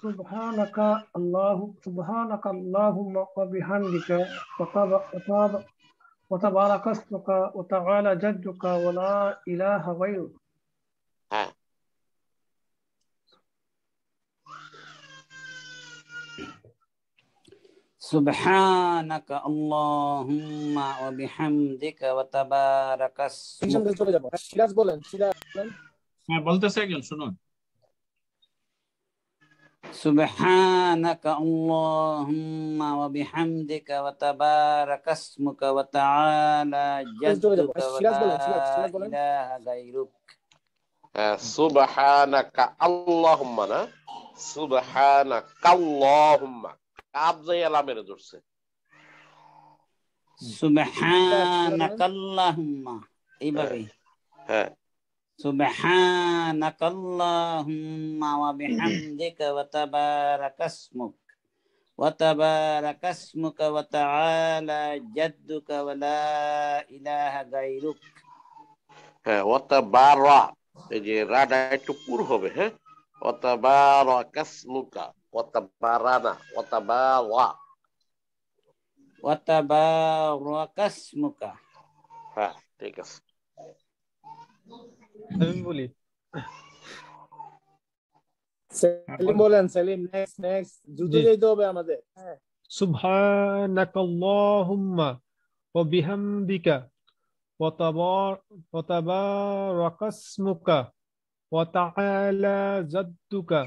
سبحانك الله سبحانك اللهم وبحمدك وتب وتبارك اسمك وتعالى جدك ولا إله غيرك سبحانك اللهم وبحمدك وتبارك اسمك سبحانك اللهم وبحمدك وتبارك اسمك وتعالى جدك ولا إله غيرك سبحانك اللهم না سبحانك اللهم কাবজাই আলামের ধরছে سبحانك اللهم এইভাবে হ্যাঁ Subhanakallahumma wa bihamdika wa tabarakasmuk wa tabarakasmuka wa ta'ala jadduka wa la ilaha gairuk হ্যাঁ ওয়াতাবারা Jadi যে itu একটু wa হবে wa tabarana wa tabawa wa হ্যাঁ ha আছে सलीम बोली সেলিম বলেন সেলিম নেক্সট নেক্সট দ্রুত যেতে হবে আমাদের সুবহানাকাল্লাহুম্মা ওয়া বিহামদিকা ওয়া তাবার ওয়া তাবারাকাসমুকা ওয়া তাআলা জাদ্দুকা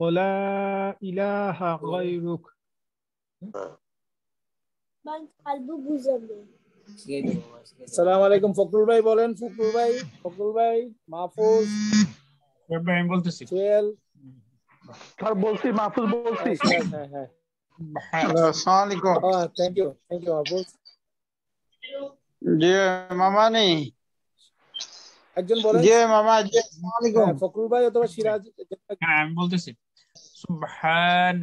ওয়া লা ইলাহা গায়রুক Ben kalbi buzamıyorum. সালাম আলাইকুম ফকরুল ভাই বলেন ফকরুল ভাই ফকরুল ভাই মাহফুজ আমি বলতেছি স্যার বলছি মাহফুজ বলছি একজন মামা হ্যাঁ, ভাই সিরাজ হ্যাঁ, আমি বলতেছি সিরাজ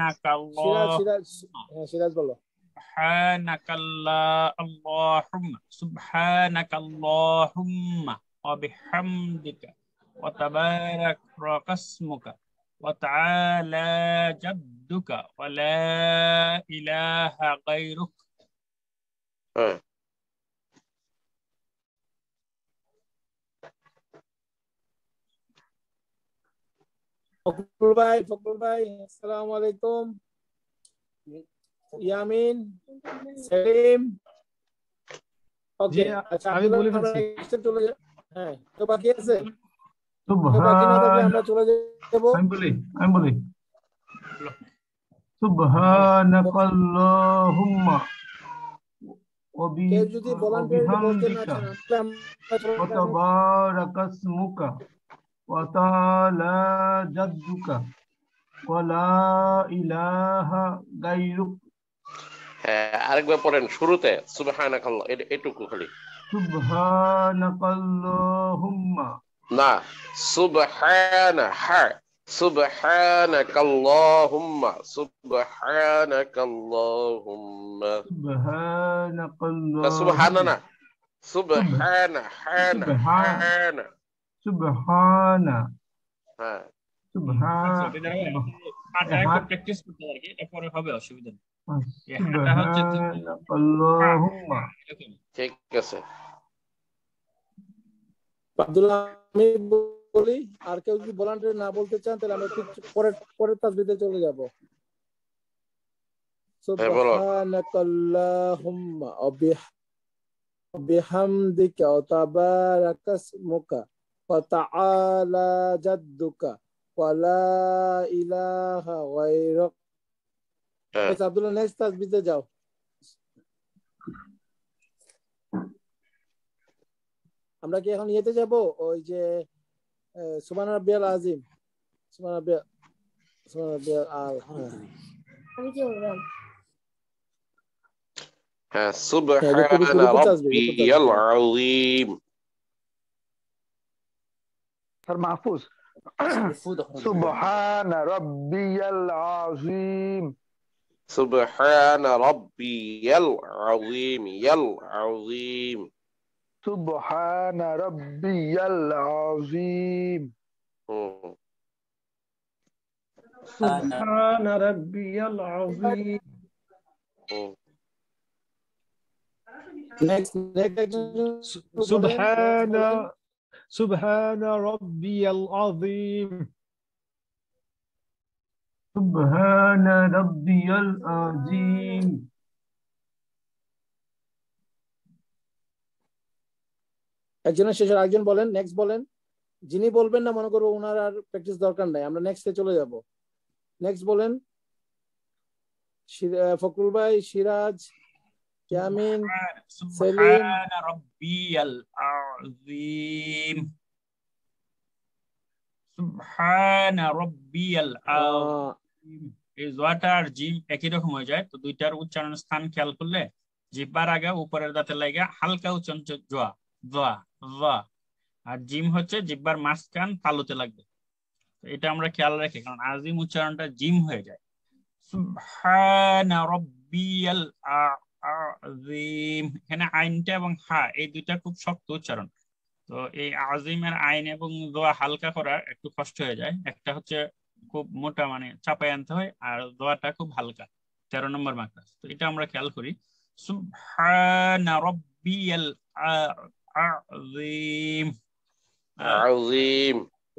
হ্যাঁ সিরাজ বলো سبحانك اللهم سبحانك اللهم وبحمدك وتبارك رقسمك وتعالى جدك ولا إله غيرك ফখরুল باي ফখরুল باي السلام عليكم ইয়ামিন সেলিম ওকে আচ্ছা আমি বলে ফেলছি চলে হ্যাঁ তো বাকি আছে তো আমরা চলে যাব আমি বলি আমি বলি ইলাহা আরেকবার পড়েন শুরুতে সুবহানাকাল্লাহ এটুকু খালি সুবহানাকাল্লাহুম্মা না সুবহানা হ্যাঁ সুবহানাকাল্লাহুম্মা সুবহানাকাল্লাহুম্মা সুবহানাকাল্লাহ সুবহানা না সুবহানা হ্যাঁ হ্যাঁ সুবহানা হ্যাঁ সুবহানা প্র্যাকটিস করতে হ্যাঁ কি এটা পরে হবে অসুবিধা নেই আর কেউ যদি ভলান্টারি না বলতে চান তাহলে আমরা ঠিক পরে পরের তাসবিদে চলে যাব সুবহানাকাল্লাহুম্মা বিহামদিকা ওয়া তাবারাকাসমুকা ওয়া তাআলা জাদ্দুকা ওয়া ইলাহা গায়রুকা আব্দুল্লাহ নেক্স তাসবিতে যাও আমরা কি এখন ইয়েতে যাব ওই যে সুমান রাব্বিয়াল আজিম সুমান রাব্বিয়া সুমান রাব্বিয়াল আল হ্যাঁ আমি কি বললাম سبحان ربي العظيم স্যার মাহফুজ সুবহান রব্বিয়াল আজিম سبحان ربي العظيم العظيم سبحان ربي العظيم سبحان ربي العظيم سبحان سبحان ربي العظيم سبحان ربي العظيم একজনের আর একজন বলেন নেক্সট বলেন যিনি বলবেন না মনে করবো ওনার আর প্র্যাকটিস দরকার নাই আমরা নেক্সটে চলে যাব নেক্সট বলেন ফকরুল ভাই সিরাজ ক্যামিন সেলিম রব্বিয়াল আযীম সুবহান রব্বিয়াল আযীম এই জটা আর জি একই রকম হয়ে যায় তো দুইটার উচ্চারণ স্থান খেয়াল করলে জিব্বার আগে উপরের দাঁতে লাগে হালকা উচ্চারণ জোয়া জোয়া জোয়া আর জিম হচ্ছে জিব্বার মাঝখান তালুতে লাগবে এটা আমরা খেয়াল রাখি কারণ আজিম উচ্চারণটা জিম হয়ে যায় সুবহানা রাব্বিয়াল আজিম এখানে আইনটা এবং হা এই দুইটা খুব শক্ত উচ্চারণ তো এই আজিমের আইন এবং দোয়া হালকা করা একটু কষ্ট হয়ে যায় একটা হচ্ছে খুব মোটা মানে চাপায় আনতে হয় আর দোয়াটা খুব হালকা তেরো নম্বর মাকরাজ তো এটা আমরা খেয়াল করি সুবহান রব্বিয়াল আযীম আযীম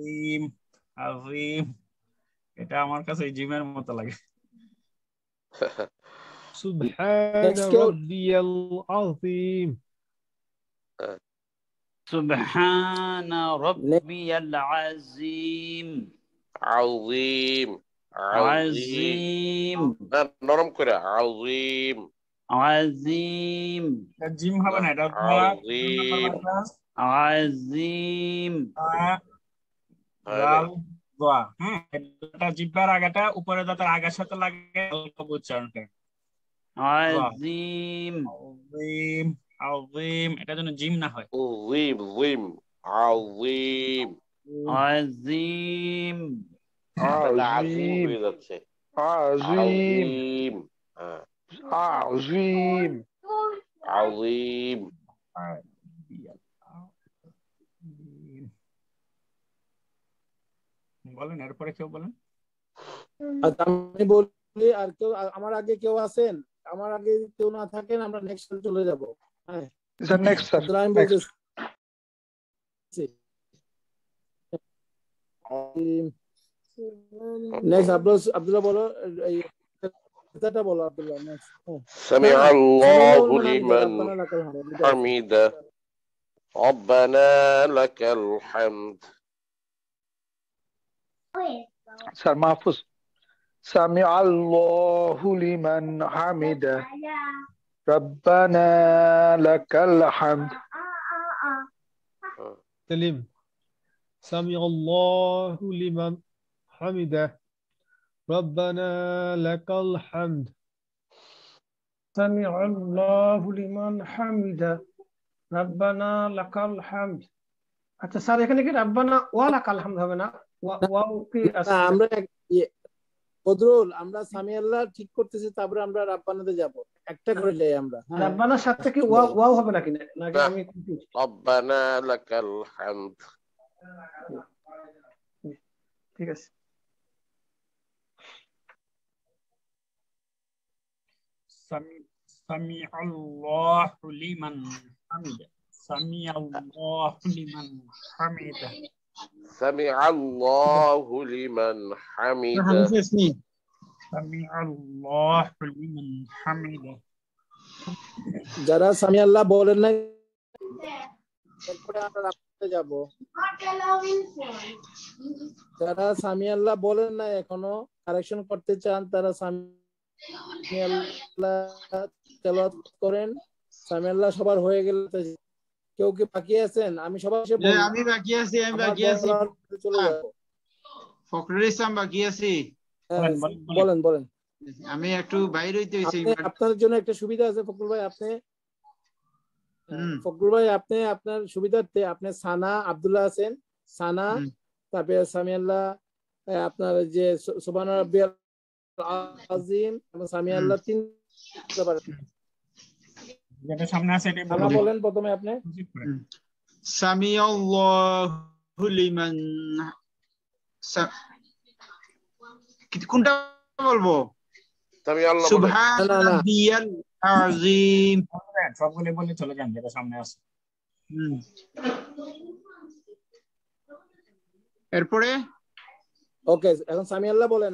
আযীম আযীম এটা আমার কাছে জিমের মতো লাগে সুবহান রব্বিয়াল আযীম uh. সুবহান রব্বিয়াল আযীম عظيم عظيم নরম করে عظيم عظيم জিম হবে না এটা عظيم عظيم হ্যাঁ এটা জিব্বার আগাটা উপরে দাঁতের আগার সাথে লাগে উচ্চারণটা عظيم عظيم عظيم এটা যেন জিম না হয় عظيم عظيم আজিম আজিম হয়ে যাচ্ছে আজিম আজিম আজিম বলেন এরপরে কেউ বলেন আমি মানে বলি আর কেউ আমার আগে কেউ আছেন আমার আগে কেউ না থাকেন আমরা নেক্সট চলে যাব হ্যাঁ নেক্সট স্যার আমি বলছি Next Abdullah Abdullah bolo eh, iya. kata bolo Abdullah next. Oh. Sami Allahu liman hamida. ربنا لك الحمد Sir Mahfuz Sami Allahu liman hamida Rabbana lakal hamd ah. Salim سمع الله لمن حمده ربنا لك الحمد سمع الله لمن حمده ربنا لك الحمد আচ্ছা স্যার এখানে কি রাব্বানা ওয়া লাকাল হামদ হবে না ওয়াও কি আমরা বদরুল ইয়ে, আমরা সামি আল্লাহ ঠিক করতেছি তারপরে আমরা রাব্বানাতে যাব একটা করে লাই আমরা হ্যাঁ। রাব্বানার সাথে কি ওয়াও হবে নাকি নাকি আমি রাব্বানা লাকাল হামদ Sami Sami Allahu liman hamidah. Sami Allahu liman hamidah. Sami Allahu liman hamidah. Nah, Sami Allahu liman hamidah. Jelas Sami Allah bowler neng. যাব যারা সামিয়াল্লাহ বলেন না এখনো কারেকশন করতে চান তারা সামিয়াল্লাহ করেন সামিয়াল্লাহ সবার হয়ে গেলে কেউ কি বাকি আছেন আমি সবার হ্যাঁ, আমি বাকি আছি আমি বাকি আছি ফখরুল ইসলাম বাকি আছি হ্যাঁ, বলেন বলেন আমি একটু বাইরে হইতে হইছি আপনার জন্য একটা সুবিধা আছে ফখরুল ভাই আপনি ফকরুল ভাই আপনি আপনার সুবিধার্থে আপনি সানা আব্দুল্লাহ আছেন সানা তারপরে সামিয়াল্লাহ আপনার যে সোবান আজিম এবং সামিয়াল্লাহ তিন বলেন প্রথমে আপনি কোনটা বলবো এরপরে ওকে এখন সামি আল্লাহ বলেন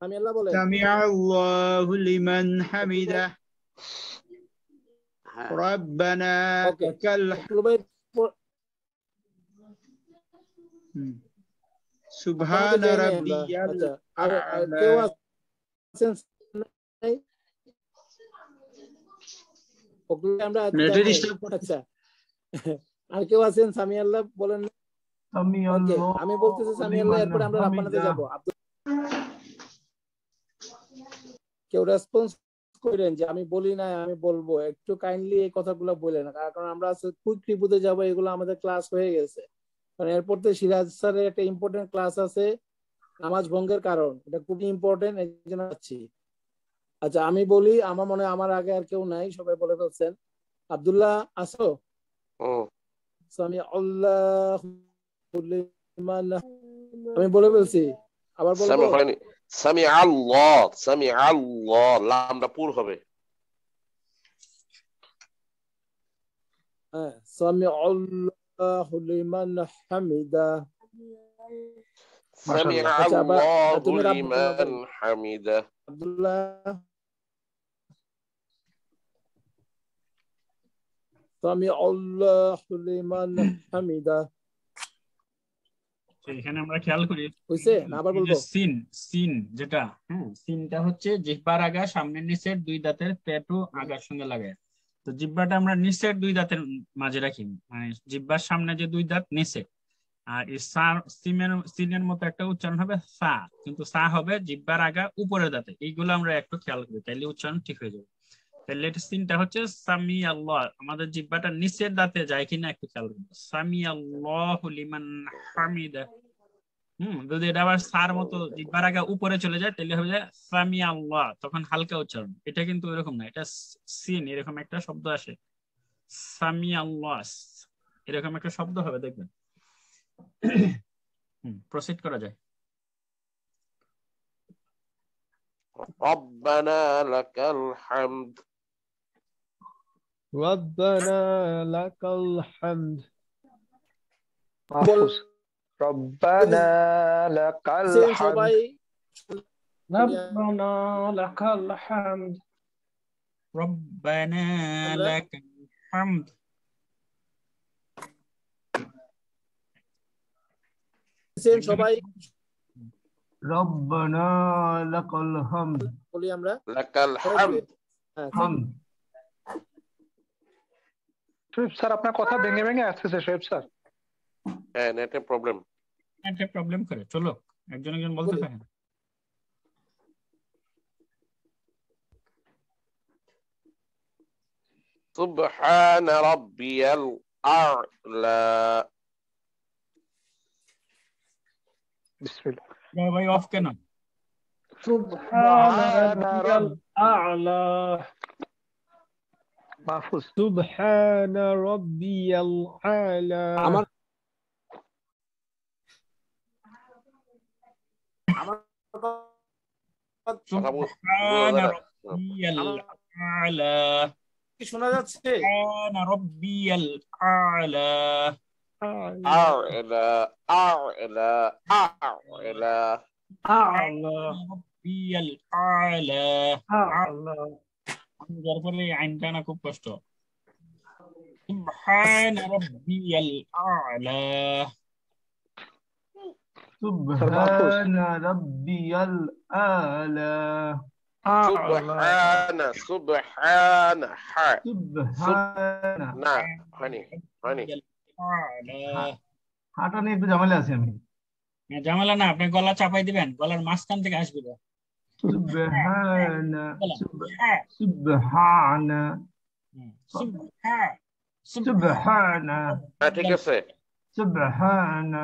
সামি আল্লাহ বলেন সামি আল্লাহু লিমান হামিদা ربنا لك সুবহান রাব্বিয়াল আচ্ছা, আলা আচ্ছা। আর কেউ আছেন সামি আল্লাহ বলেন আমি বলতেছি সামি আল্লাহ এরপরে আমরা যাব কেউ রেসপন্স করেন যে আমি বলি না আমি বলবো একটু কাইন্ডলি এই কথাগুলো বলেন কারণ আমরা কুইক রিপুতে যাব এগুলো আমাদের ক্লাস হয়ে গেছে কারণ এরপর তো সিরাজ স্যারের একটা ইম্পর্টেন্ট ক্লাস আছে নামাজ ভঙ্গের কারণ এটা খুবই ইম্পর্টেন্ট এই জন্য আচ্ছা আমি বলি আমার মনে আমার আগে আর কেউ নাই সবাই বলে ফেলছেন আবদুল্লাহ আসো আমি আমি বলে ফেলছি আবার সামি আল্লাহ সামি আল্লাহ লামটা পুর হবে হ্যাঁ সামি আল্লাহ হামিদা সামি আচ্ছা, হামিদা আব্দুল্লাহ সামিআ লিমান হামিদা এখানে আমরা খেয়াল করি হইছে না আবার বলবো সিন সিন যেটা হ্যাঁ সিনটা হচ্ছে জিহ্বার আগা সামনের নিচের দুই দাঁতের আগার সঙ্গে লাগায় তো জিহ্বাটা আমরা নিচের দুই দাঁতের মাঝে রাখি মানে জিহ্বার সামনে যে দুই দাঁত নিচে আর সিমের সিনের মতো একটা উচ্চারণ হবে সা কিন্তু সা হবে জিব্বার আগা উপরের দাঁতে এইগুলো আমরা একটু খেয়াল করি তাইলে উচ্চারণ ঠিক হয়ে যাবে তাহলে সিনটা হচ্ছে সামি আল্লাহ আমাদের জিব্বাটা নিচের দাঁতে যায় কিনা একটু খেয়াল করবো সামি আল্লাহ লিমান হামিদা হম যদি এটা আবার সার মতো জিব্বার আগে উপরে চলে যায় তাহলে হবে সামি আল্লাহ তখন হালকা উচ্চারণ এটা কিন্তু এরকম না এটা সিন এরকম একটা শব্দ আসে সামি আল্লাহ এরকম একটা শব্দ হবে দেখবেন প্রসিড করা যায় ربنا لك الحمد ربنا لك الحمد محفوظ ربنا لك الحمد ربنا لك الحمد ربنا لك الحمد ربنا لك الحمد لك الحمد সুইপ স্যার আপনার কথা ভেঙে ভেঙে আসছে সুইপ স্যার হ্যাঁ নেট নেটে প্রবলেম নেট নেটে প্রবলেম করে চলো একজন একজন বলতে থাকেন سبحان ربي الأعلى بسم الله باي অফ كنا سبحان ربي আ'লা محفوظ سبحان ربي الأعلى عمر سبحان ربي الأعلى কি শোনা যাচ্ছে سبحان ربي الأعلى أعلى أعلى أعلى أعلى ربي الأعلى أعلى যার এই আইনটা না খুব কষ্ট সুবহান রাব্বিয়াল আলা سبحان سبحان ح سبحان হাটা নিয়ে একটু ঝামেলা আছে আমি ঝামেলা না আপনি গলা চাপাই দিবেন গলার মাঝখান থেকে আসবে سبحان سبحان سبحان سبحان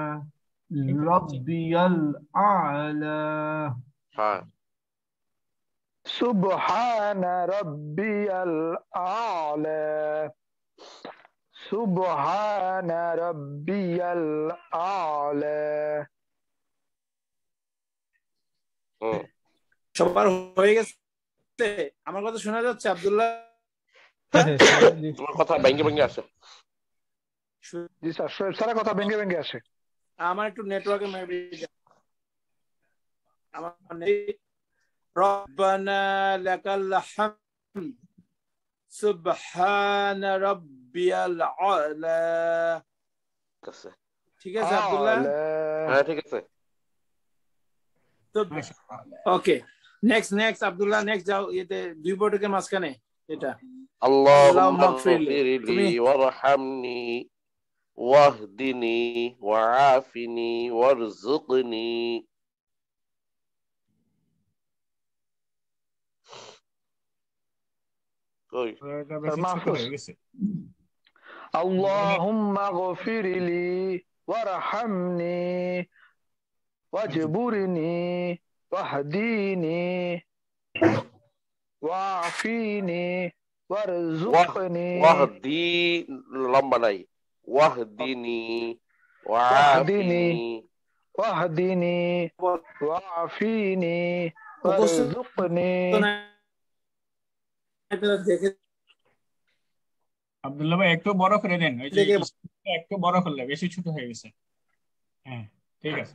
ربي الأعلى سبحان ربي الأعلى سبحان ربي الأعلى সবার হয়ে গেছে আমার কথা শোনা যাচ্ছে আব্দুল্লাহ তোমার কথা ভেঙে ভেঙে আসে স্যার কথা আসে আমার একটু নেটওয়ার্কে মেবি আমার রব্বানা লাকাল হামদ সুবহান রাব্বিয়াল আলা ঠিক আছে আব্দুল্লাহ হ্যাঁ ঠিক আছে okay next next Abdullah next যাও এতে দুই বটকের মাঝখানে এটা اللهم اغفر لي وارحمني واهدني وعافني وارزقني اللهم اغفر لي وارحمني واجبرني واهديني وعافيني وارزقني واهدي لما ناي واهديني وعافيني واهدني وعافيني وارزقني আব্দুল্লাহ ভাই একটু বড় করে দেন ওই যে একটু বড় করলে বেশি ছোট হয়ে গেছে হ্যাঁ ঠিক আছে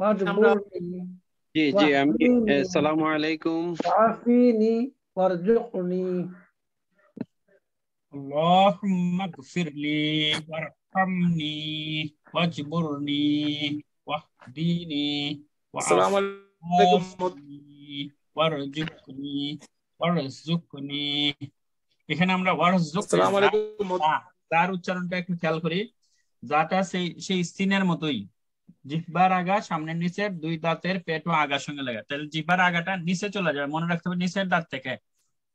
এখানে আমরা তার উচ্চারণটা একটু খেয়াল করি যাটা সেই সেই সিনের মতোই জিহ্বার আগা সামনের নিচের দুই দাঁতের পেট ও আগার সঙ্গে লাগে তাহলে জিহ্বার আগাটা নিচে চলে যাবে মনে রাখতে হবে নিচের দাঁত থেকে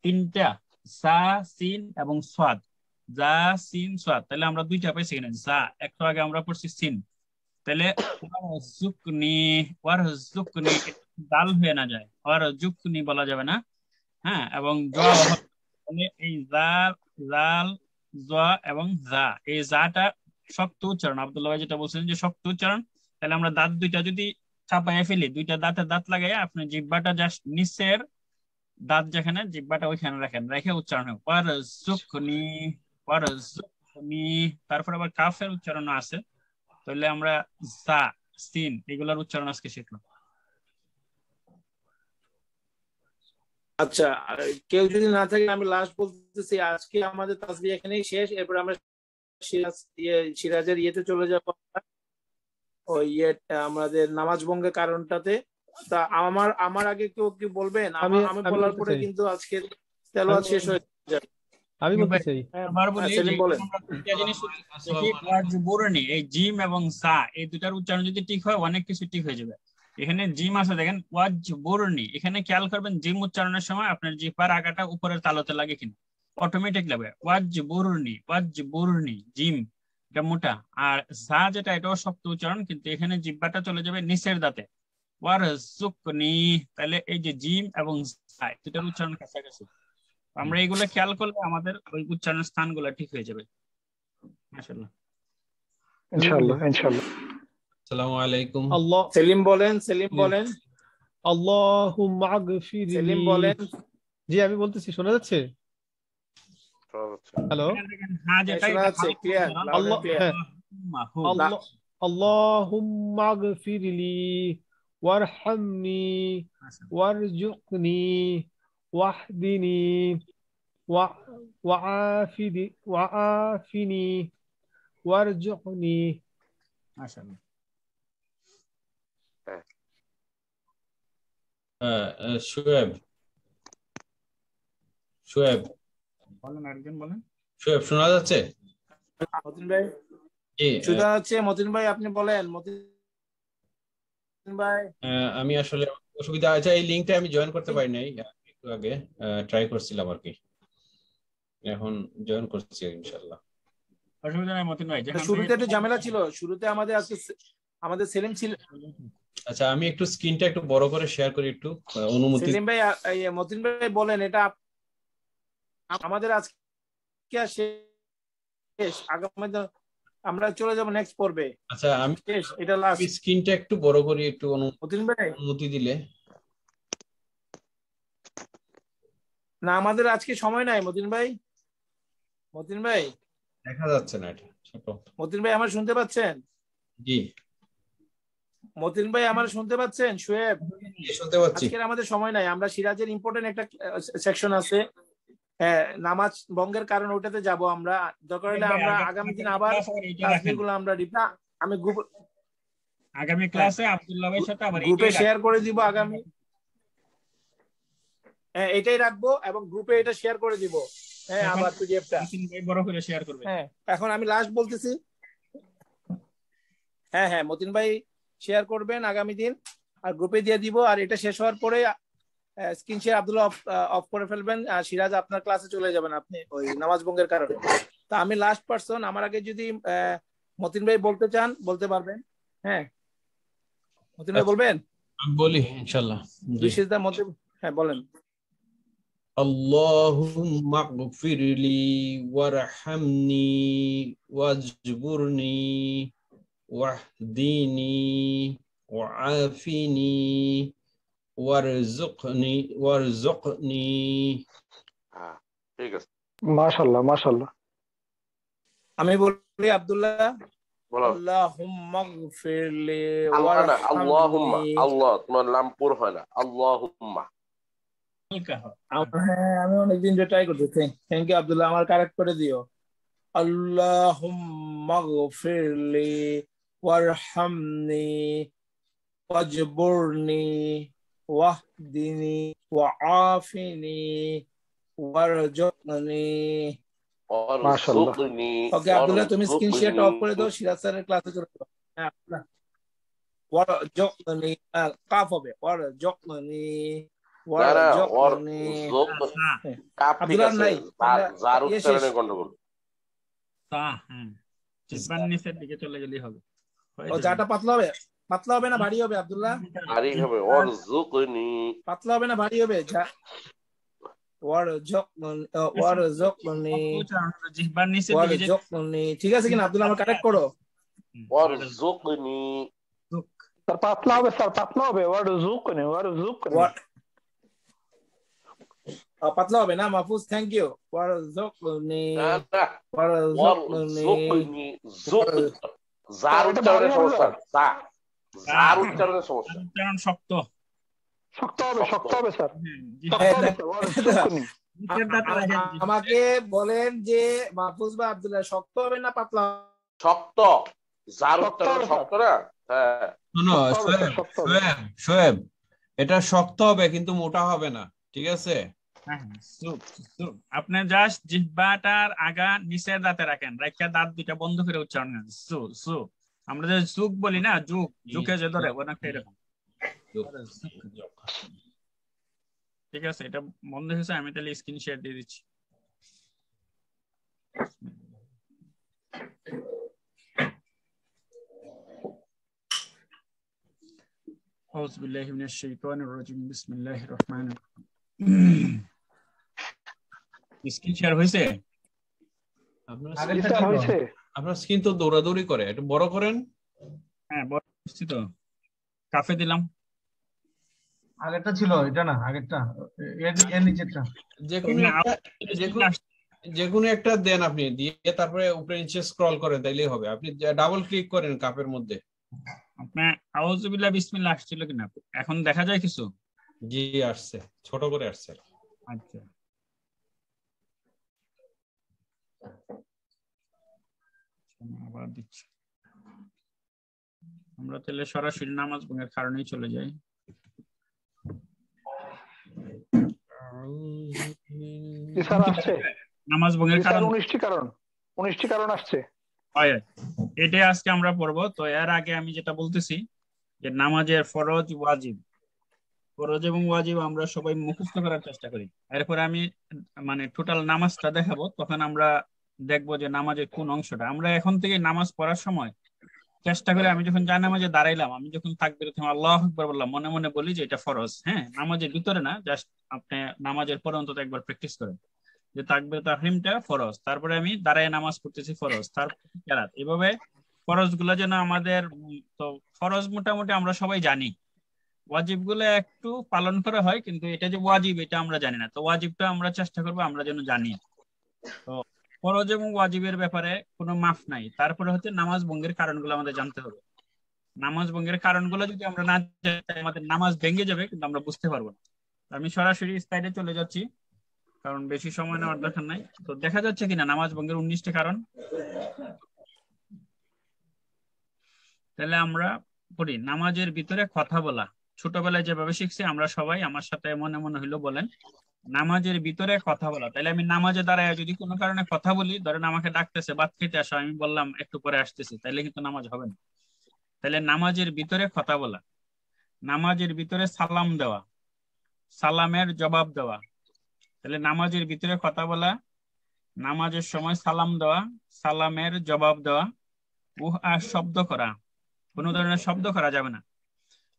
তিনটা সা সিন এবং সাদ যা সিন সাদ তাহলে আমরা দুইটা পাইছি এখানে যা একটু আগে আমরা পড়ছি সিন তাহলে জুকনি ওয়ার জুকনি ডাল হয়ে না যায় ওয়ার জুকনি বলা যাবে না হ্যাঁ এবং এই জাল জাল জ এবং জা এই জাটা শক্ত উচ্চারণ আব্দুল্লাহ ভাই যেটা বলছিলেন যে শক্ত উচ্চারণ তাহলে আমরা দাঁত দুইটা যদি চাপাইয়া ফেলি দুইটা দাঁতে দাঁত লাগাইয়া আপনি জিব্বাটা জাস্ট নিচের দাঁত যেখানে জিব্বাটা ওইখানে রাখেন রেখে উচ্চারণ পারসুখনি তারপর আবার কাফের উচ্চারণ আছে তাহলে আমরা সা সিন এগুলোর উচ্চারণ আজকে শিখলাম আচ্ছা কেউ যদি না থাকে আমি লাস্ট বলতেছি আজকে আমাদের তাসবি এখানেই শেষ এরপর আমরা সিরাজ ইয়ে, সিরাজের ইয়েতে চলে যাবো ওই ইয়ে, আমাদের নামাজ ভঙ্গের কারণটাতে তা আমার আমার আগে কেউ কি বলবেন আমি আমি বলার পরে কিন্তু আজকে তেলোয়াত শেষ হয়ে যাবে আমি হ্যাঁ, বলতে চাই আমার হ্যাঁ, এই জিম এবং সা এই দুটার উচ্চারণ যদি ঠিক হয় অনেক কিছু ঠিক হয়ে যাবে এখানে জিম আছে দেখেন ওয়াজ বোরনি এখানে খেয়াল করবেন জিম উচ্চারণের সময় আপনার জিপার আগাটা উপরের তালতে লাগে কিনা অটোমেটিক লাগবে ওয়াজ বোরনি ওয়াজ বোরনি জিম এটা মোটা আর সা যেটা এটাও শক্ত উচ্চারণ কিন্তু এখানে জিব্বাটা চলে যাবে নিচের দাঁতে ওয়ার সুকনি তাহলে এই যে জিম এবং দুটার উচ্চারণ কাছাকাছি আমরা এইগুলো খেয়াল করলে আমাদের ওই উচ্চারণ স্থানগুলো ঠিক হয়ে যাবে আলাইকুম আল্লাহ সেলিম বলেন সেলিম বলেন সেলিম বলেন জি আমি বলতেছি শোনা যাচ্ছে الو اللهم اغفر لي وارحمني وارزقني واهدني وعافني وعافني وارزقني ما شاء الله شويب شويب বলেন আরেকজন বলেন শোয়েব শোনা যাচ্ছে মতিন ভাই শোনা যাচ্ছে মতিন ভাই আপনি বলেন মতিন ভাই আমি আসলে অসুবিধা আছে এই লিংকটা আমি জয়েন করতে পারি নাই একটু আগে ট্রাই করছিলাম আর কি এখন জয়েন করছি ইনশাআল্লাহ অসুবিধা নাই মতিন ভাই শুরুতে একটু ঝামেলা ছিল শুরুতে আমাদের আজকে আমাদের সেলিম ছিল আচ্ছা আমি একটু স্ক্রিনটা একটু বড় করে শেয়ার করি একটু অনুমতি সেলিম ভাই মতিন ভাই বলেন এটা আমাদের আজকে শেষ আগামী আমরা চলে যাব নেক্সট পর্বে আচ্ছা আমি এটা লাস্ট স্ক্রিনটা একটু বড় করি একটু অনুমতি দিলে না আমাদের আজকে সময় নাই মতিন ভাই মতিন ভাই দেখা যাচ্ছে না এটা মতিন ভাই আমার শুনতে পাচ্ছেন জি মতিন ভাই আমার শুনতে পাচ্ছেন শুয়েব শুনতে পাচ্ছি আজকের আমাদের সময় নাই আমরা সিরাজের ইম্পর্টেন্ট একটা সেকশন আছে হ্যাঁ নামাজ বঙ্গের কারণ ওটাতে যাব আমরা দরকার হলে আমরা আগামী দিন আবার আমরা আমি গ্রুপ আগামী ক্লাসে হ্যাঁ। আব্দুল্লাহ ভাইয়ের সাথে আবার গ্রুপে শেয়ার করে দিব আগামী হ্যাঁ এটাই রাখবো এবং গ্রুপে এটা শেয়ার করে দিব হ্যাঁ আমার বড় করে শেয়ার করবে হ্যাঁ এখন আমি লাস্ট বলতেছি হ্যাঁ হ্যাঁ মতিন ভাই শেয়ার করবেন আগামী দিন আর গ্রুপে দিয়ে দিব আর এটা শেষ হওয়ার পরে স্ক্রিন শেয়ার আব্দুল্লাহ অফ করে ফেলবেন সিরাজ আপনার ক্লাসে চলে যাবেন আপনি ওই নামাজ ভঙ্গের কারণে তা আমি লাস্ট পার্সন আমার আগে যদি মতিন ভাই বলতে চান বলতে পারবেন হ্যাঁ মতিন ভাই আচ্ছা। বলবেন আমি বলি ইনশাআল্লাহ দুই সিজদার মধ্যে হ্যাঁ বলেন اللهم اغفر لي وارحمني واجبرني واهديني وعافني ওয়ারজুকনি ওয়ারজুকনি হ্যাঁ ঠিক আমি বলি আব্দুল্লাহ আল্লাহ তোমার পুর হয় না আল্লাহুম্মা হ্যাঁ, আমি অনেকদিন ট্রাই করছি থ্যাংক ইউ আব্দুল্লাহ আমার কারেক্ট করে দিও আল্লাহুম্মা واهدني وعافني وارزقني وارزقني اوكي عبد الله তুমি স্ক্রিন শেয়ার অফ করে দাও সিরাজ স্যারের ক্লাসে চলে যাও হ্যাঁ, হ্যাঁ, কাফ হবে وارزقني وارزقني হ্যাঁ, কাফ ঠিক আছে যার উচ্চারণে ইয়ে গন্ডগোল তা হ্যাঁ নিচের দিকে চলে গেলেই হবে ও যাটা পাতলা হবে পাতলা হবে না ভারী হবে আব্দুল্লাহ ভারী হবে পাতলা হবে না ভারী হবে যা ঠিক আছে কিনা আব্দুল্লাহ কারেক্ট করো ওয়ারজুকনি স্যার পাতলা হবে স্যার পাতলা হবে ওয়ারজুকনি ওয়ারজুকনি পাতলা হবে না মাহফুজ থ্যাংক ইউ ওয়ারজুকনি আর হ্যাঁ। উচ্চারণের সমস্যা উচ্চারণ শক্ত শক্ত হবে শক্ত হবে স্যার হ্যাঁ, হ্যাঁ, আচ্ছা। আমাকে বলেন যে মাহফুজ বা আব্দুল্লাহ শক্ত হবে না পাতলা শক্ত যার উচ্চারণ শক্ত না এটা শক্ত হবে কিন্তু মোটা হবে না ঠিক আছে আপনি জাস্ট জিহ্বাটার আগা নিচের দাঁতে রাখেন রাখিয়া দাঁত দুইটা বন্ধ করে উচ্চারণ করেন সু সু আমরা যে যুগ বলি না যুগ যুগে যে ধরে অনেকটা এরকম ঠিক আছে এটা বন্ধ হয়েছে আমি তাহলে স্ক্রিন শেয়ার দিয়ে দিচ্ছি أعوذ بالله من الشيطان الرجيم بسم الله الرحمن الرحيم স্ক্রিন শেয়ার হয়েছে আপনার স্ক্রিন শেয়ার হয়েছে আপনার স্কিন তো দৌড়াদৌড়ি করে একটু বড় করেন হ্যাঁ বড় তো কাফে দিলাম আগেরটা ছিল এটা না আগেরটা এর নিচেরটা যে কোনো যে কোনো যে একটা দেন আপনি দিয়ে তারপরে উপরে নিচে স্ক্রল করেন তাইলেই হবে আপনি ডাবল ক্লিক করেন কাপের মধ্যে আপনার আউজুবিল্লাহ বিসমিল্লাহ আসছিল কিনা এখন দেখা যায় কিছু জি আসছে ছোট করে আসছে আচ্ছা আবার দিচ্ছি আমরা তাহলে সরাসরি নামাজ ভাঙার কারণেই চলে যাই নামাজ ভঙ্গের কারণ উনিশটি কারণ উনিশটি কারণ আসছে এটাই আজকে আমরা পড়বো তো এর আগে আমি যেটা বলতেছি যে নামাজের ফরজ ওয়াজিব ফরজ এবং ওয়াজিব আমরা সবাই মুখস্থ করার চেষ্টা করি এরপরে আমি মানে টোটাল নামাজটা দেখাবো তখন আমরা দেখবো যে নামাজের কোন অংশটা আমরা এখন থেকে নামাজ পড়ার সময় চেষ্টা করে আমি যখন জানা নামাজে দাঁড়াইলাম আমি যখন থাকবে আল্লাহ আকবর বললাম মনে মনে বলি যে এটা ফরজ হ্যাঁ নামাজের ভিতরে না জাস্ট আপনি নামাজের পরে অন্তত একবার প্র্যাকটিস করেন যে থাকবে তাহিমটা ফরজ তারপরে আমি দাঁড়ায় নামাজ পড়তেছি ফরজ তারপর এভাবে ফরজ গুলো যেন আমাদের তো ফরজ মোটামুটি আমরা সবাই জানি ওয়াজিব গুলো একটু পালন করা হয় কিন্তু এটা যে ওয়াজিব এটা আমরা জানি না তো ওয়াজিবটা আমরা চেষ্টা করবো আমরা যেন জানি তো ফরজ এবং ওয়াজিবের ব্যাপারে কোনো মাফ নাই তারপরে হচ্ছে নামাজ ভঙ্গের কারণগুলো আমাদের জানতে হবে নামাজ ভঙ্গের কারণগুলো যদি আমরা না আমাদের নামাজ ভেঙে যাবে কিন্তু আমরা বুঝতে পারবো না আমি সরাসরি স্টাইলে চলে যাচ্ছি কারণ বেশি সময় নেওয়ার দরকার নাই তো দেখা যাচ্ছে কিনা নামাজ ভঙ্গের উনিশটা কারণ তাহলে আমরা পড়ি নামাজের ভিতরে কথা বলা ছোটবেলায় যেভাবে শিখছি আমরা সবাই আমার সাথে মনে মনে হইলো বলেন নামাজের ভিতরে কথা বলা তাহলে আমি নামাজে দাঁড়ায় যদি কোনো কারণে কথা বলি ধরেন আমাকে ডাকতেছে বাদ খেতে আসো আমি বললাম একটু পরে আসতেছি তাহলে কিন্তু নামাজ হবে না তাহলে নামাজের ভিতরে কথা বলা নামাজের ভিতরে সালাম দেওয়া সালামের জবাব দেওয়া তাহলে নামাজের ভিতরে কথা বলা নামাজের সময় সালাম দেওয়া সালামের জবাব দেওয়া উহ আর শব্দ করা কোনো ধরনের শব্দ করা যাবে না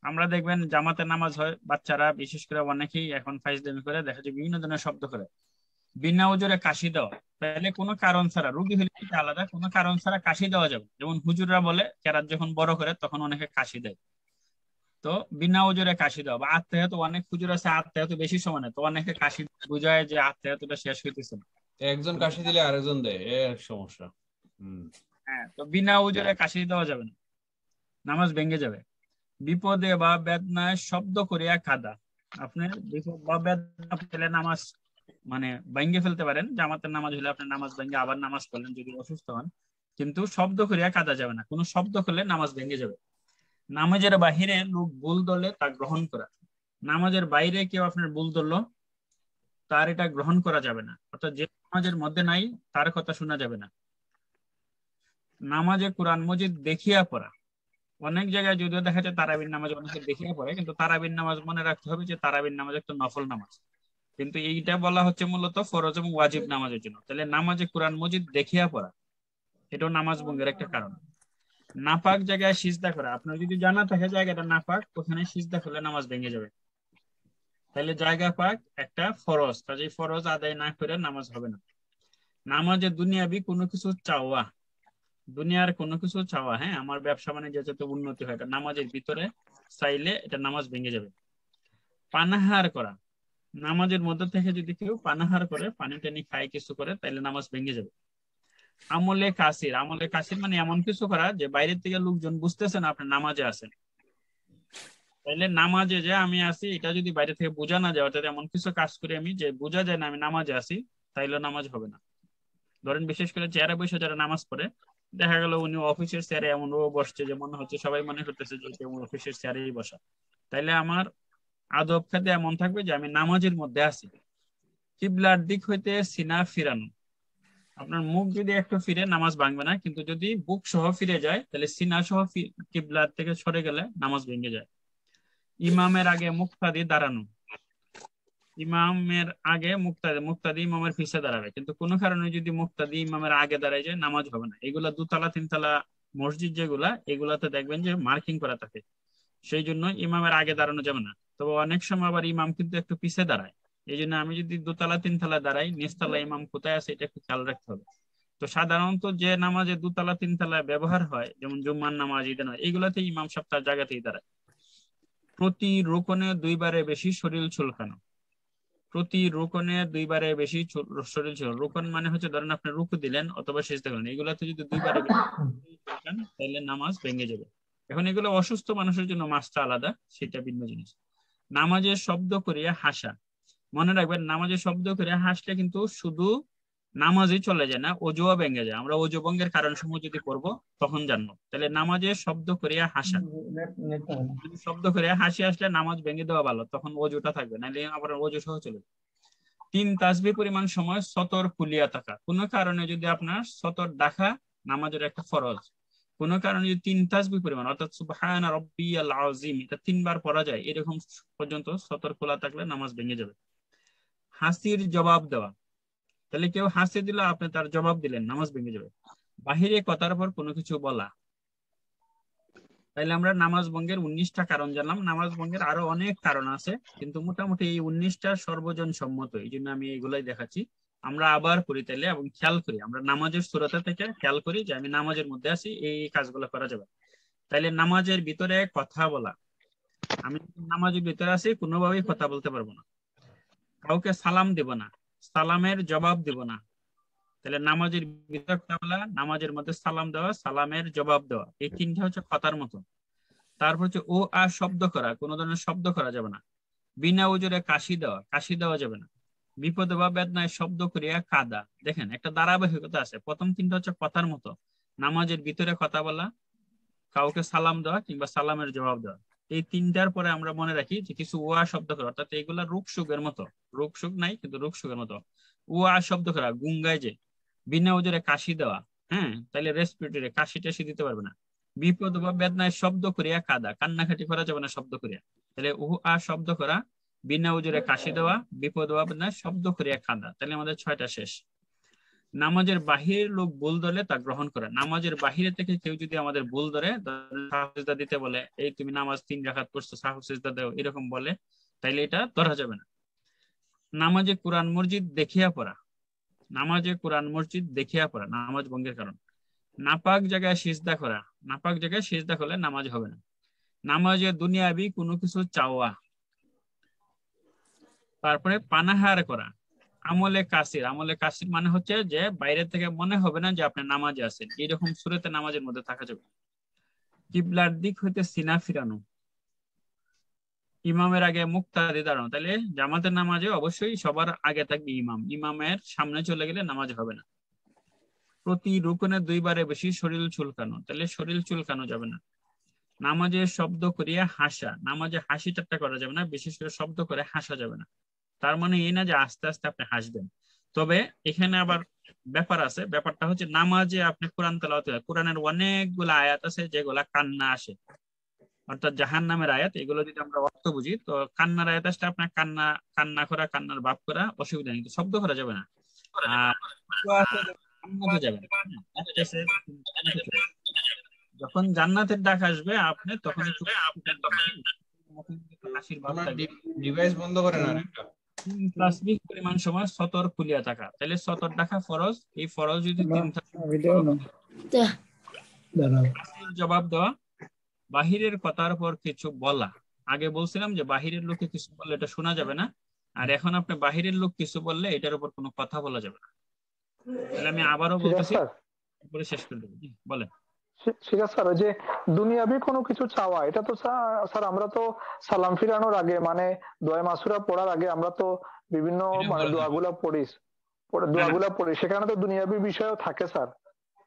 আমরা দেখবেন জামাতের নামাজ হয় বাচ্চারা বিশেষ করে অনেকেই এখন ফাইজদামি করে দেখা যায় বিভিন্ন ধরনের শব্দ করে বিনা ওজরে কাশি দেওয়া তাহলে কোনো কারণ ছাড়া রুগী হলে আলাদা কোনো কারণ ছাড়া কাশি দেওয়া যাবে যেমন হুজুররা বলে কেরাত যখন বড় করে তখন অনেকে কাশি দেয় তো বিনা ওজরে কাশি দেওয়া বা আত্মাহত অনেক হুজুর আছে আত্মাহত বেশি সময় নেয় তো অনেকে কাশি বুঝায় যে আত্মাহতটা শেষ হইতেছে না একজন কাশি দিলে আরেকজন দেয় এক সমস্যা হ্যাঁ তো বিনা ওজরে কাশি দেওয়া যাবে না নামাজ ভেঙে যাবে বিপদে বা বেদনায় শব্দ করিয়া কাদা আপনি বিপদ বা বেদনা ফেলে নামাজ মানে ভাঙ্গে ফেলতে পারেন জামাতের নামাজ হলে আপনি নামাজ ভাঙ্গে আবার নামাজ করলেন যদি অসুস্থ হন কিন্তু শব্দ করিয়া কাদা যাবে না কোনো শব্দ করলে নামাজ ভেঙে যাবে নামাজের বাহিরে লোক ভুল দলে তা গ্রহণ করা নামাজের বাইরে কেউ আপনার ভুল ধরলো তার এটা গ্রহণ করা যাবে না অর্থাৎ যে নামাজের মধ্যে নাই তার কথা শোনা যাবে না নামাজে কোরআন মজিদ দেখিয়া পড়া অনেক জায়গায় যদিও দেখা যায় তারাবির নামাজ অনেকে দেখিয়ে পড়ে কিন্তু তারাবির নামাজ মনে রাখতে হবে যে তারাবির নামাজ একটা নফল নামাজ কিন্তু এইটা বলা হচ্ছে মূলত ফরজ এবং ওয়াজিব নামাজের জন্য তাহলে নামাজে কোরআন মজিদ দেখিয়া পড়া এটাও নামাজ ভঙ্গের একটা কারণ নাপাক জায়গায় সিজদা করা আপনার যদি জানা থাকে জায়গাটা নাপাক ওখানে সিজদা করলে নামাজ ভেঙে যাবে তাহলে জায়গা পাক একটা ফরজ কাজে ফরজ আদায় না করে নামাজ হবে না নামাজে দুনিয়াবি কোনো কিছু চাওয়া দুনিয়ার কোনো কিছু চাওয়া হ্যাঁ আমার ব্যবসা বাণিজ্য মানে যত উন্নতি হয় এটা নামাজের ভিতরে চাইলে এটা নামাজ ভেঙে যাবে পানাহার করা নামাজের মধ্যে থেকে যদি কেউ পানাহার করে পানি টানি খায় কিছু করে তাহলে নামাজ ভেঙে যাবে আমলে কাশির আমলে কাশির মানে এমন কিছু করা যে বাইরের থেকে লোকজন বুঝতেছে না আপনি নামাজে আছেন তাইলে নামাজে যে আমি আছি এটা যদি বাইরে থেকে বোঝা না যায় অর্থাৎ এমন কিছু কাজ করি আমি যে বোঝা যায় না আমি নামাজে আছি তাইলে নামাজ হবে না ধরেন বিশেষ করে চেয়ারে বসে যারা নামাজ পড়ে দেখা গেল উনি অফিসের চেয়ারে এমন ও বসছে যে মনে হচ্ছে সবাই মনে করতেছে যে কেমন অফিসের চেয়ারেই বসা তাইলে আমার আদব খাতে এমন থাকবে যে আমি নামাজের মধ্যে আছি কিবলার দিক হইতে সিনা ফিরানো আপনার মুখ যদি একটু ফিরে নামাজ ভাঙবে না কিন্তু যদি বুক সহ ফিরে যায় তাহলে সিনা সহ কিবলার থেকে সরে গেলে নামাজ ভেঙে যায় ইমামের আগে মুখ ফাঁদি দাঁড়ানো ইমামের আগে মুক্তাদি মুক্তাদি ইমামের পিছে দাঁড়াবে কিন্তু কোনো কারণে যদি মুক্তাদি ইমামের আগে দাঁড়ায় যায় নামাজ হবে না এগুলা দুতলা তিনতলা মসজিদ যেগুলা এগুলাতে দেখবেন যে মার্কিং করা থাকে সেই জন্য ইমামের আগে দাঁড়ানো যাবে না তবে অনেক সময় আবার ইমাম কিন্তু একটু পিছে দাঁড়ায় এই জন্য আমি যদি দুতলা তিনতলা দাঁড়াই নিস্তলা ইমাম কোথায় আছে এটা একটু খেয়াল রাখতে হবে তো সাধারণত যে নামাজে দুতলা তিনতলা ব্যবহার হয় যেমন জুম্মান নামাজ ঈদ নামাজ এগুলাতে ইমাম সব তার জায়গাতেই দাঁড়ায় প্রতি রোকনে দুইবারে বেশি শরীর ছুলকানো প্রতি রোকনে দুইবারের বেশি শরীর ছিল রোকন মানে হচ্ছে ধরেন আপনি রুকু দিলেন অথবা শেষ দেখলেন এগুলাতে যদি দুইবারে তাহলে নামাজ ভেঙে যাবে এখন এগুলো অসুস্থ মানুষের জন্য মাছটা আলাদা সেটা ভিন্ন জিনিস নামাজের শব্দ করিয়া হাসা মনে রাখবেন নামাজের শব্দ করে হাসলে কিন্তু শুধু নামাজই চলে যায় না অজুয়া ভেঙে যায় আমরা অজু ভঙ্গের কারণ সমূহ যদি করব তখন জানবো তাহলে নামাজে শব্দ করিয়া হাসা যদি শব্দ করিয়া হাসি আসলে নামাজ ভেঙে দেওয়া ভালো তখন অজুটা থাকবে নাহলে আবার অজু সহ চলে তিন তাসবি পরিমাণ সময় সতর খুলিয়া থাকা কোনো কারণে যদি আপনার সতর দেখা নামাজের একটা ফরজ কোনো কারণে যদি তিন তাসবি পরিমাণ অর্থাৎ সুবহানা রব্বিয়াল আযীম এটা তিনবার পড়া যায় এরকম পর্যন্ত সতর খোলা থাকলে নামাজ ভেঙে যাবে হাসির জবাব দেওয়া তাহলে কেউ হাসি দিল আপনি তার জবাব দিলেন নামাজ ভেঙে যাবে বাহিরে কথার পর কোনো কিছু বলা তাইলে আমরা নামাজ ভঙ্গের উনিশটা কারণ জানলাম নামাজ ভঙ্গের আরো অনেক কারণ আছে কিন্তু মোটামুটি এই উনিশটা সর্বজন সম্মত এই জন্য আমি এইগুলাই দেখাচ্ছি আমরা আবার করি তাইলে এবং খেয়াল করি আমরা নামাজের সুরতা থেকে খেয়াল করি যে আমি নামাজের মধ্যে আছি এই কাজগুলো করা যাবে তাইলে নামাজের ভিতরে কথা বলা আমি নামাজের ভিতরে আছি কোনোভাবেই কথা বলতে পারবো না কাউকে সালাম দেব না সালামের জবাব দেব না তাহলে নামাজের নামাজের মধ্যে সালাম দেওয়া সালামের জবাব দেওয়া এই তিনটা হচ্ছে কথার মতো তারপর হচ্ছে ও আ শব্দ করা কোনো ধরনের শব্দ করা যাবে না বিনা ওজরে কাশি দেওয়া কাশি দেওয়া যাবে না বিপদে বা বেদনায় শব্দ করিয়া কাদা দেখেন একটা ধারাবাহিকতা আছে প্রথম তিনটা হচ্ছে কথার মতো নামাজের ভিতরে কথা বলা কাউকে সালাম দেওয়া কিংবা সালামের জবাব দেওয়া এই তিনটার পরে আমরা মনে রাখি যে কিছু ওয়া শব্দ করে অর্থাৎ এগুলা রোগ সুগের মতো রোগ সুখ নাই কিন্তু রোগ সুখের মতো ও আর শব্দ করা গুঙ্গায় যে বিনা ওজরে কাশি দেওয়া হ্যাঁ তাহলে রেসপিরেটরি কাশি টাশি দিতে পারবে না বিপদ বা বেদনায় শব্দ করিয়া কাদা কান্নাকাটি করা যাবে না শব্দ করিয়া তাহলে উহু আ শব্দ করা বিনা ওজরে কাশি দেওয়া বিপদ বা বেদনায় শব্দ করিয়া কাদা তাহলে আমাদের ছয়টা শেষ নামাজের বাহির লোক ভুল ধরলে তা গ্রহণ করে নামাজের বাহিরে থেকে কেউ যদি আমাদের ভুল ধরে দিতে বলে এই তুমি নামাজ তিন রাখাত পড়ছো সাহসিজদা দেও এরকম বলে তাইলে এটা ধরা যাবে না নামাজে কোরআন মসজিদ দেখিয়া পড়া নামাজে কোরআন মসজিদ দেখিয়া পড়া নামাজ ভঙ্গের কারণ নাপাক জায়গায় সিজদা করা নাপাক জায়গায় সিজদা করলে নামাজ হবে না নামাজে দুনিয়াবি কোনো কিছু চাওয়া তারপরে পানাহার করা আমলে কাসির আমলে কাসির মানে হচ্ছে যে বাইরে থেকে মনে হবে না যে আপনি নামাজে আছেন এইরকম সুরেতে নামাজের মধ্যে থাকা যাবে কিবলার দিক হইতে সিনা ফিরানো ইমামের আগে মুক্তাদি দাঁড়ানো তাহলে জামাতের নামাজে অবশ্যই সবার আগে থাকবে ইমাম ইমামের সামনে চলে গেলে নামাজ হবে না প্রতি রুকনে দুইবারে বেশি শরীর চুলকানো তাহলে শরীর চুলকানো যাবে না নামাজে শব্দ করিয়া হাসা নামাজে হাসি ঠাট্টা করা যাবে না বিশেষ করে শব্দ করে হাসা যাবে না তার মানে এই না যে আস্তে আস্তে আপনি হাসবেন তবে এখানে আবার ব্যাপার আছে ব্যাপারটা হচ্ছে নামাজে আপনি কোরআন তালাওয়াত কোরআনের অনেকগুলো আয়াত আছে যেগুলা কান্না আসে অর্থাৎ জাহান নামের আয়াত এগুলো যদি আমরা অর্থ বুঝি তো কান্নার আয়াত আসলে আপনার কান্না কান্না করা কান্নার বাপ করা অসুবিধা নেই শব্দ করা যাবে না যখন জান্নাতের ডাক আসবে আপনি তখন ডিভাইস বন্ধ করে পরিমাণ সময় সতর কুলিয়া টাকা তাহলে সতর টাকা ফরজ এই ফরজ যদি তিন জবাব দেওয়া বাহিরের কথার উপর কিছু বলা আগে বলছিলাম যে বাহিরের লোকে কিছু বললে এটা শোনা যাবে না আর এখন আপনি বাহিরের লোক কিছু বললে এটার উপর কোনো কথা বলা যাবে না তাহলে আমি আবারও বলতেছি পরে শেষ করে দেবো ঠিক আছে স্যার যে দুনিয়াবি কোনো কিছু চাওয়া এটা তো স্যার আমরা তো সালাম ফিরানোর আগে মানে দোয়া মাসুরা পড়ার আগে আমরা তো বিভিন্ন দোয়াগুলা পড়ি দোয়াগুলা পড়ি সেখানে তো দুনিয়াবি বিষয়ও থাকে স্যার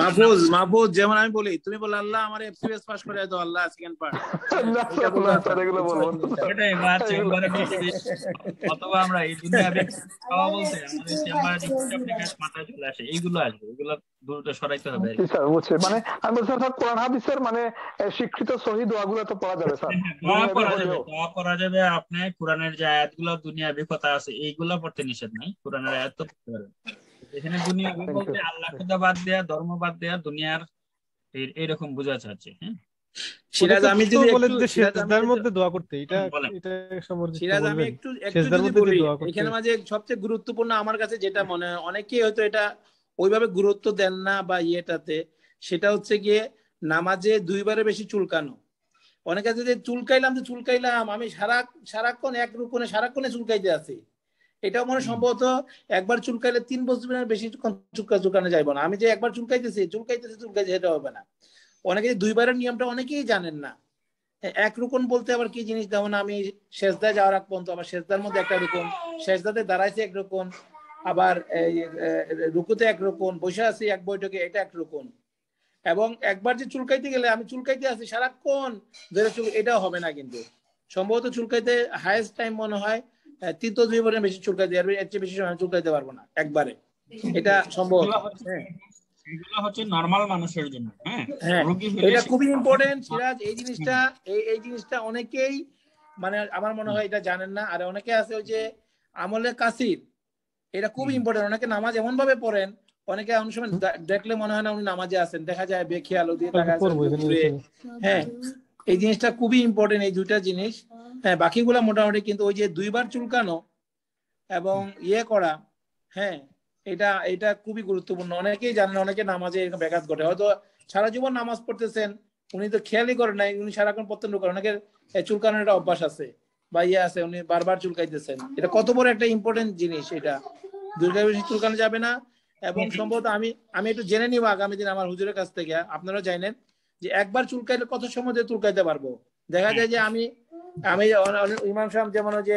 মাহফুজ মাহফুজ যেমন আমি বলি তুমি বলো আল্লাহ আমার এফসিএস পাস করে দাও আল্লাহ সেকেন্ড পার্ট অথবা আমরা এই দুনিয়া খাওয়া বলতে মাথায় চলে আসে এইগুলো আসবে এগুলো সরাইতে হবে মানে আমি বলছি স্যার কোরআন মানে, তো পড়া যাবে স্যার হ্যাঁ, করা যাবে আপনি কোরআনের যে আয়াত গুলা দুনিয়া কথা আছে এইগুলা পড়তে নিষেধ নাই কোরআনের আয়াত তো পড়তে পারবেন এখানে দুনিয়া বলতে আল্লাহ খোদা বাদ দেয়া ধর্ম বাদ দেয়া দুনিয়ার এইরকম বোঝা যাচ্ছে হ্যাঁ সিরাজ আমি যদি মধ্যে দোয়া করতে এটা এটা সিরাজ আমি একটু একটু যদি বলি এখানে মাঝে সবচেয়ে গুরুত্বপূর্ণ আমার কাছে যেটা মনে হয় অনেকেই হয়তো এটা ওইভাবে গুরুত্ব দেন না বা ইয়েটাতে সেটা হচ্ছে গিয়ে নামাজে দুইবারে বেশি চুলকানো অনেক যে চুলকাইলাম যে চুলকাইলাম আমি সারা সারাক্ষণ এক রূপণে সারাক্ষণে চুলকাইতে আছি এটাও মনে সম্ভবত একবার চুলকাইলে তিন বছর বেশি চুলকা চুলকানো যাইব না আমি যে একবার চুলকাইতেছি চুলকাইতেছি চুলকাইছি সেটা হবে না অনেকে দুইবারের নিয়মটা অনেকেই জানেন না এক রুকন বলতে আবার কি জিনিস যেমন আমি শেষদায় যাওয়ার আগ পর্যন্ত আমার শেষদার মধ্যে একটা রুকন শেষদাতে দাঁড়াইছে এক রকম আবার রুকুতে এক রকম বসে আছি এক বৈঠকে এটা এক রকম এবং একবার যে চুলকাইতে গেলে আমি চুলকাইতে আছি সারাক্ষণ ধরে চুল এটা হবে না কিন্তু সম্ভবত চুলকাইতে হায়েস্ট টাইম মনে হয় হ্যাঁ, তিতো দুই বছরের বেশি চুলকাইতে পারবে এর চেয়ে বেশি সময় পারবো না একবারে এটা সম্ভব এগুলো হচ্ছে নরমাল হ্যাঁ। মানুষের জন্য হ্যাঁ, হ্যাঁ এটা খুবই ইম্পর্টেন্ট সিরাজ এই জিনিসটা এই এই জিনিসটা অনেকেই মানে আমার মনে হয় এটা জানেন না আর অনেকে আছে ওই যে আমলে কাসির এটা খুব ইম্পর্টেন্ট অনেকে নামাজ এমন ভাবে পড়েন অনেকে অনেক সময় দেখলে মনে হয় না উনি নামাজে আছেন দেখা যায় বেখে আলো দিয়ে হ্যাঁ এই জিনিসটা খুবই ইম্পর্টেন্ট এই দুইটা জিনিস হ্যাঁ বাকিগুলা মোটামুটি কিন্তু ওই যে দুইবার চুলকানো এবং ইয়ে করা হ্যাঁ এটা এটা খুবই গুরুত্বপূর্ণ অনেকেই জানেন অনেকে নামাজে এরকম ব্যাঘাত ঘটে হয়তো সারা জীবন নামাজ পড়তেছেন উনি তো খেয়ালই করেন নাই উনি সারাক্ষণ পত্তন করেন অনেকের চুলকানোর একটা অভ্যাস আছে বা ইয়ে আছে উনি বারবার চুলকাইতেছেন এটা কত বড় একটা ইম্পর্টেন্ট জিনিস এটা দুর্গা বেশি চুলকানো যাবে না এবং সম্ভবত আমি আমি একটু জেনে নিব আগামী দিন আমার হুজুরের কাছ থেকে আপনারা জানেন যে একবার চুলকাইলে কত সময় দিয়ে চুলকাইতে পারবো দেখা যায় যে আমি আমি ইমাম সাহেব যেমন যে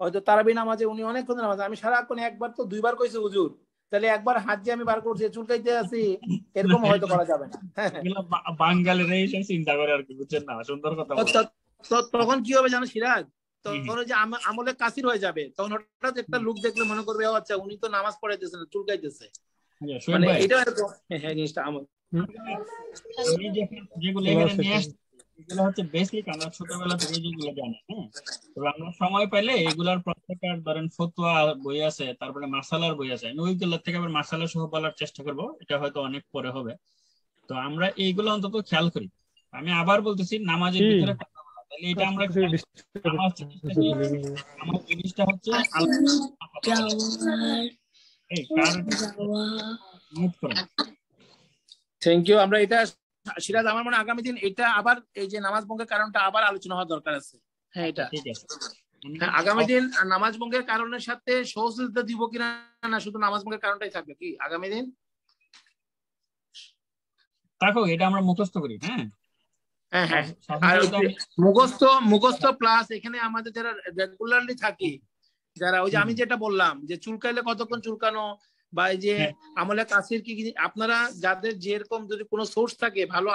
হয়তো তারাবি নামাজে উনি কথা নামাজ আমি সারাক্ষণ একবার তো দুইবার কইছে হুজুর তাহলে একবার হাত আমি বার করছি চুলকাইতে আছি এরকম হয়তো করা যাবে না হ্যাঁ। চিন্তা করে আর কি বুঝছেন না সুন্দর কথা তখন কি হবে জানো সিরাজ তখন যে আমলে কাসির হয়ে যাবে তখন হঠাৎ একটা লোক দেখলে মনে করবে আচ্ছা উনি তো নামাজ পড়াইতেছে না চুলকাইতেছে হ্যাঁ, মানে এটা হ্যাঁ, হ্যাঁ জিনিসটা আমল আমি ছোটবেলা থেকে যেগুলো হ্যাঁ আমরা সময় পাইলে এগুলার ধরেন বই আছে তারপরে বই আছে থেকে আবার বলার চেষ্টা এটা হয়তো অনেক পরে হবে তো আমরা এইগুলো অন্তত খেয়াল করি আমি আবার বলতেছি নামাজের ভিতরে এটা আমরা আচ্ছা, জিনিসটা হচ্ছে মুখ থ্যাংক ইউ আমরা এটা সিরাজ আমার মনে আগামী দিন এটা আবার এই যে নামাজ ভঙ্গের কারণটা আবার আলোচনা হওয়া দরকার আছে হ্যাঁ এটা হ্যাঁ, আগামী দিন নামাজ ভঙ্গের কারণের সাথে সহযোগিতা দিব কিনা না শুধু নামাজ ভঙ্গের কারণটাই থাকবে কি আগামী দিন দেখো এটা আমরা মুখস্থ করি হ্যাঁ হ্যাঁ, হ্যাঁ। আর মুখস্থ মুখস্থ প্লাস এখানে আমাদের যারা রেগুলারলি থাকি যারা ওই যে আমি যেটা বললাম যে চুলকাইলে কতক্ষণ চুলকানো বা এই যে হ্যাঁ। আমলে কাসির কি আপনারা যাদের যেরকম যদি কোনো সোর্স থাকে ভালো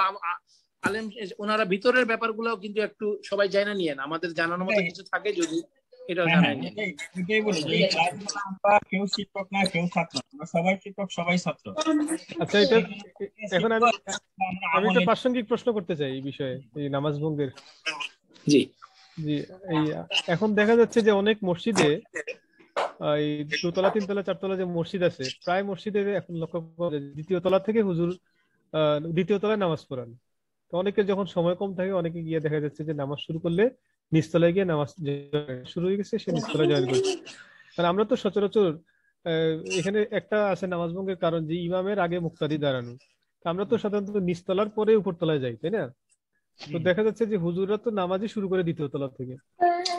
আলেম ওনারা ভিতরের ব্যাপারগুলো কিন্তু একটু সবাই জানা নিয়ে আমাদের জানানো মতো হ্যাঁ। কিছু থাকে যদি এটা হ্যাঁ, আচ্ছা, আমি প্রাসঙ্গিক প্রশ্ন করতে চাই এই বিষয়ে নামাজ ভঙ্গের জি জি এই এখন দেখা যাচ্ছে যে অনেক মসজিদে এই দোতলা তিনতলা চারতলা যে মসজিদ আছে প্রায় মসজিদে এখন লক্ষ্য করা যায় দ্বিতীয় তলা থেকে হুজুর দ্বিতীয় তলায় নামাজ পড়ান তো অনেকে যখন সময় কম থাকে অনেকে গিয়ে দেখা যাচ্ছে যে নামাজ শুরু করলে নিচতলায় গিয়ে নামাজ শুরু হয়ে গেছে সে নিচতলায় জয়েন করছে কারণ আমরা তো সচরাচর এখানে একটা আছে নামাজ ভঙ্গের কারণ যে ইমামের আগে মুক্তাদি দাঁড়ানো আমরা তো সাধারণত নিচতলার পরে উপরতলায় যাই তাই না তো দেখা যাচ্ছে যে হুজুররা তো নামাজই শুরু করে দ্বিতীয় তলা থেকে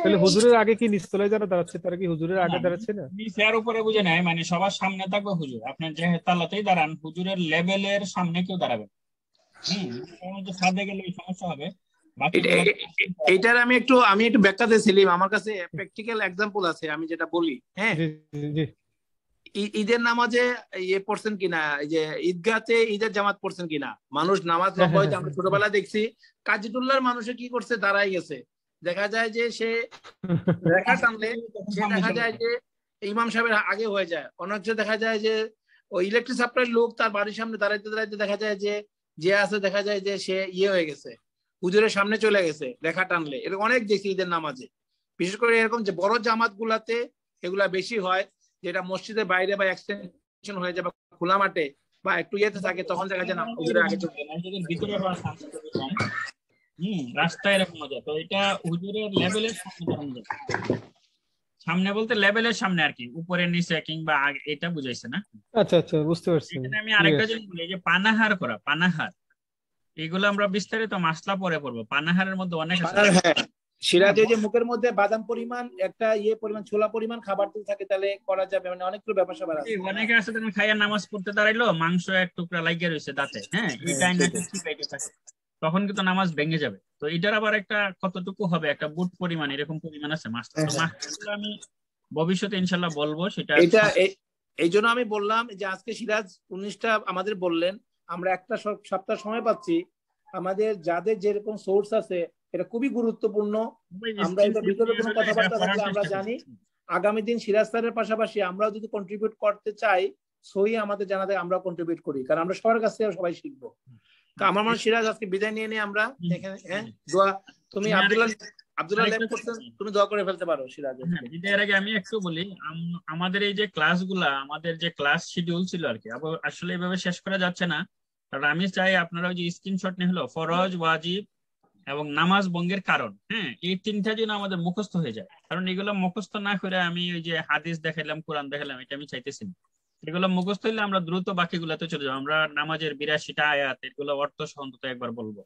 তাহলে হ্যাঁ। হুজুরের আগে কি নিচতলায় যারা দাঁড়াচ্ছে তারা কি হুজুরের আগে দাঁড়াচ্ছে না নিচে আর উপরে বুঝে নাই মানে সবার সামনে থাকবে হুজুর আপনার যে তালাতেই দাঁড়ান হুজুরের লেভেলের সামনে কেউ দাঁড়াবে সাদে গেলে সমস্যা হবে এটার আমি একটু আমি একটু ব্যাখ্যা দিয়েছিলাম আমার কাছে প্র্যাকটিক্যাল এক্সাম্পল আছে আমি যেটা বলি হ্যাঁ ঈদের নামাজে ইয়ে পড়ছেন কিনা যে ঈদগাহতে ঈদের জামাত পড়ছেন কিনা মানুষ নামাজ হয়তো আমরা ছোটবেলা দেখছি কাজিদুল্লাহর মানুষে কি করছে দাঁড়াই গেছে দেখা যায় যে সে দেখা টানলে সে দেখা যায় যে ইমাম সাহেবের আগে হয়ে যায় অনেক দেখা যায় যে ওই ইলেকট্রিক সাপ্লাই লোক তার বাড়ির সামনে দাঁড়াইতে দাঁড়াইতে দেখা যায় যে যে আছে দেখা যায় যে সে ইয়ে হয়ে গেছে হুজুরের সামনে চলে গেছে দেখা টানলে এরকম অনেক দেখছি ঈদের নামাজে বিশেষ করে এরকম যে বড় জামাত গুলাতে এগুলা বেশি হয় যেটা মসজিদের বাইরে বা এক্সটেনশন হয়ে যায় বা খোলা মাঠে বা একটু ইয়েতে থাকে তখন দেখা যায় না হুজুরের আগে ভিতরে হুম রাস্তায় এরকম মজা তো এটা হুজুরের লেভেলের সামনে সামনে বলতে লেভেলের সামনে আর কি উপরে নিচে কিংবা এটা বুঝাইছে না আচ্ছা আচ্ছা বুঝতে পারছি আমি আরেকটা জিনিস বলি যে পানাহার করা পানাহার এগুলো আমরা বিস্তারিত মাসলা পরে পড়বো পানাহারের মধ্যে অনেক হ্যাঁ। সিরাজে হ্যাঁ, যে মুখের মধ্যে বাদাম পরিমাণ একটা ইয়ে পরিমাণ ছোলা পরিমাণ খাবার তুল থাকে তাহলে করা যাবে মানে অনেকগুলো ব্যাপার স্যাপার আছে অনেকে আছে তুমি খাইয়া নামাজ পড়তে দাঁড়াইলো মাংস এক টুকরা লাগিয়ে রয়েছে দাঁতে হ্যাঁ এই ডাইনাটি ঠিক থাকে তখন কিন্তু নামাজ ভেঙে যাবে তো এটার আবার একটা কতটুকু হবে একটা বুট পরিমাণ এরকম পরিমাণ আছে মাছ হ্যাঁ, হ্যাঁ। আমি ভবিষ্যতে ইনশাল্লাহ বলবো সেটা এটা এই জন্য আমি বললাম যে আজকে সিরাজ উনিশটা আমাদের বললেন আমরা একটা সপ্তাহ সময় পাচ্ছি আমাদের যাদের যেরকম সোর্স আছে এটা খুবই গুরুত্বপূর্ণ আমরা এটা ভিতরে কোনো কথাবার্তা থাকলে আমরা জানি আগামী দিন সিরাজ স্যারের পাশাপাশি আমরাও যদি কন্ট্রিবিউট করতে চাই সই আমাদের জানাতে আমরা কন্ট্রিবিউট করি কারণ আমরা সবার কাছ থেকে সবাই শিখবো আমার মনে সিরাজ আজকে বিদায় নিয়ে নিয়ে আমরা এখানে হ্যাঁ দোয়া তুমি হ্যাঁ, আব্দুল্লাহ আব্দুল্লাহ লাইভ করতে তুমি দোয়া করে ফেলতে পারো সিরাজ হ্যাঁ, বিদায়ের আগে আমি একটু বলি আমাদের এই যে ক্লাসগুলা আমাদের যে ক্লাস শিডিউল ছিল আর কি আসলে এভাবে শেষ করা যাচ্ছে না কারণ আমি চাই আপনারা ওই যে স্ক্রিনশট নিয়ে হলো ফরজ ওয়াজিব এবং নামাজ বঙ্গের কারণ হ্যাঁ এই তিনটা যেন আমাদের মুখস্থ হয়ে যায় কারণ এগুলো মুখস্থ না করে আমি ওই যে হাদিস দেখাইলাম কোরআন দেখালাম এটা আমি চাইতেছি না এগুলো মুখস্থ হইলে আমরা দ্রুত বাকি গুলাতে চলে যাবো আমরা নামাজের বিরাশিটা আয়াত এগুলো অর্থ সন্তত একবার বলবো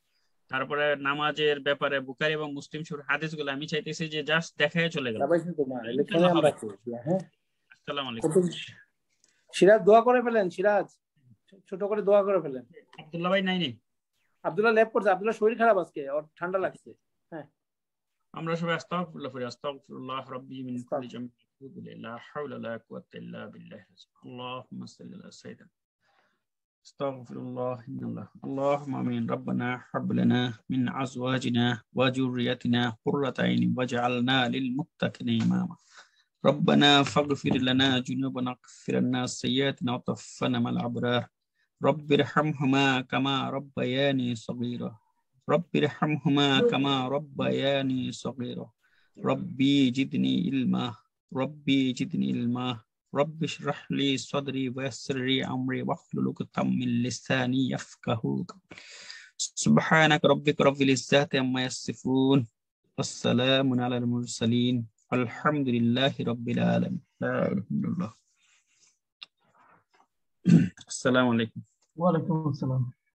তারপরে নামাজের ব্যাপারে বুকারি এবং মুসলিম সুর হাদিস গুলো আমি চাইতেছি যে জাস্ট দেখায় চলে গেল আচ্ছা, হ্যাঁ? সিরাজ দোয়া করে ফেলেন সিরাজ ছোট করে দোয়া করে ফেলেন আব্দুল্লাহ ভাই নাই নেই আব্দুল্লাহ ল্যাব করছে আব্দুল্লাহ শরীর খারাপ আজকে ওর ঠান্ডা লাগছে হ্যাঁ আমরা সবাই আস্তাগফিরুল্লাহ করি আস্তাগফিরুল্লাহ রাব্বি মিন কুল্লি জামবি লা হাওলা লা কুওয়াতা ইল্লা বিল্লাহ আল্লাহুম্মা সাল্লি আলা সাইয়্যিদিনা استغفر الله ان الله اللهم امين ربنا هب لنا من ازواجنا وذريتنا قرة عين واجعلنا للمتقين اماما ربنا فاغفر لنا جنوبنا واغفر لنا سيئاتنا وتوفنا مع الابرار رب ارحمهما كما ربياني صغيرا رب ارحمهما كما ربياني صغيرا ربي جدني علما ربي جدني علما رب اشرح لي صدري ويسر لي امري واحلل عقدة من لساني يفقهوا سبحانك ربك رب العزة عما يصفون والسلام على المرسلين الحمد لله رب العالمين لا اله الا الله السلام عليكم ওয়ালাইকুম আসসালাম